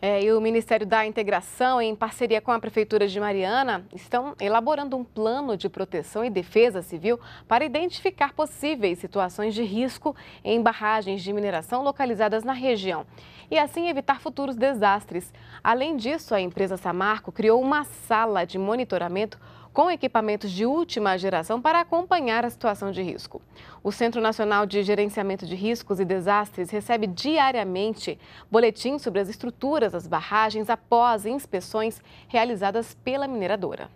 É, e o Ministério da Integração, em parceria com a Prefeitura de Mariana, estão elaborando um plano de proteção e defesa civil para identificar possíveis situações de risco em barragens de mineração localizadas na região e assim evitar futuros desastres. Além disso, a empresa Samarco criou uma sala de monitoramento com equipamentos de última geração para acompanhar a situação de risco. O Centro Nacional de Gerenciamento de Riscos e Desastres recebe diariamente boletins sobre as estruturas das barragens após inspeções realizadas pela mineradora.